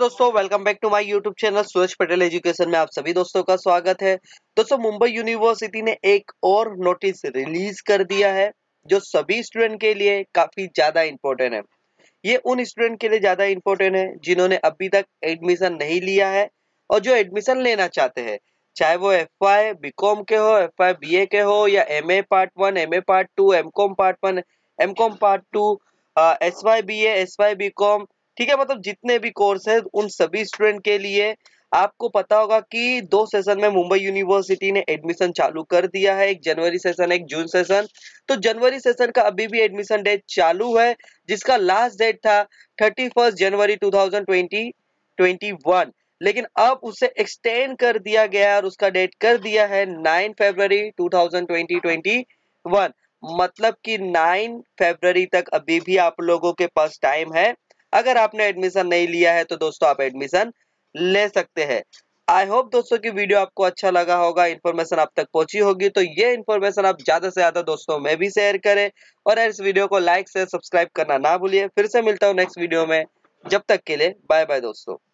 दोस्तों welcome back to my YouTube channel Suraj Patel education में आप सभी दोस्तों का स्वागत है दोस्तों मुंबई यूनिवर्सिटी ने एक और नोटिस रिलीज कर दिया है जो सभी स्टूडेंट के लिए काफी ज्यादा इंपॉर्टेंट है ये उन स्टूडेंट के लिए ज्यादा इंपॉर्टेंट है जिन्होंने अभी तक एडमिशन नहीं लिया है और जो एडमिशन लेना चाहते हैं चाहे वो एफ आई के हो एफ आई के हो या M part one M part two M part one M part two S Y B S Y B com ठीक है मतलब जितने भी कोर्स हैं उन सभी स्टूडेंट के लिए आपको पता होगा कि दो सेशन में मुंबई यूनिवर्सिटी ने एडमिशन चालू कर दिया है एक जनवरी सेशन एक जून सेशन तो जनवरी सेशन का अभी भी एडमिशन डेट चालू है जिसका लास्ट डेट था थर्टी फर्स्ट जनवरी two thousand twenty twenty one लेकिन अब उसे एक्सटेंड कर दिया गया है और उसका डेट कर दिया है नाइन फरवरी two thousand twenty twenty one मतलब कि 9 फरवरी तक अभी भी आप लोगों के पास टाइम है अगर आपने एडमिशन नहीं लिया है तो दोस्तों आप एडमिशन ले सकते हैं आई होप दोस्तों की वीडियो आपको अच्छा लगा होगा इन्फॉर्मेशन आप तक पहुंची होगी तो ये इन्फॉर्मेशन आप ज्यादा से ज्यादा दोस्तों में भी शेयर करें और इस वीडियो को लाइक से सब्सक्राइब करना ना भूलिए फिर से मिलता हूँ नेक्स्ट वीडियो में जब तक के लिए बाय बाय दोस्तों